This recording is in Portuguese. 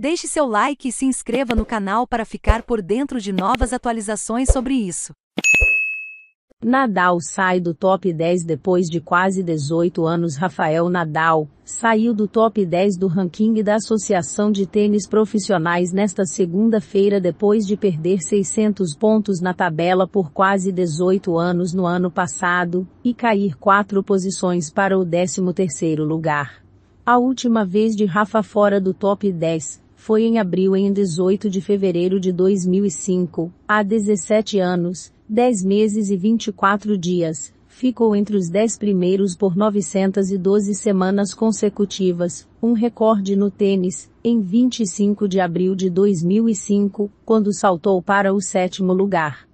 Deixe seu like e se inscreva no canal para ficar por dentro de novas atualizações sobre isso. Nadal sai do top 10 depois de quase 18 anos. Rafael Nadal saiu do top 10 do ranking da Associação de Tênis Profissionais nesta segunda-feira depois de perder 600 pontos na tabela por quase 18 anos no ano passado e cair quatro posições para o 13º lugar. A última vez de Rafa fora do top 10 foi em abril em 18 de fevereiro de 2005, há 17 anos, 10 meses e 24 dias, ficou entre os 10 primeiros por 912 semanas consecutivas, um recorde no tênis, em 25 de abril de 2005, quando saltou para o sétimo lugar.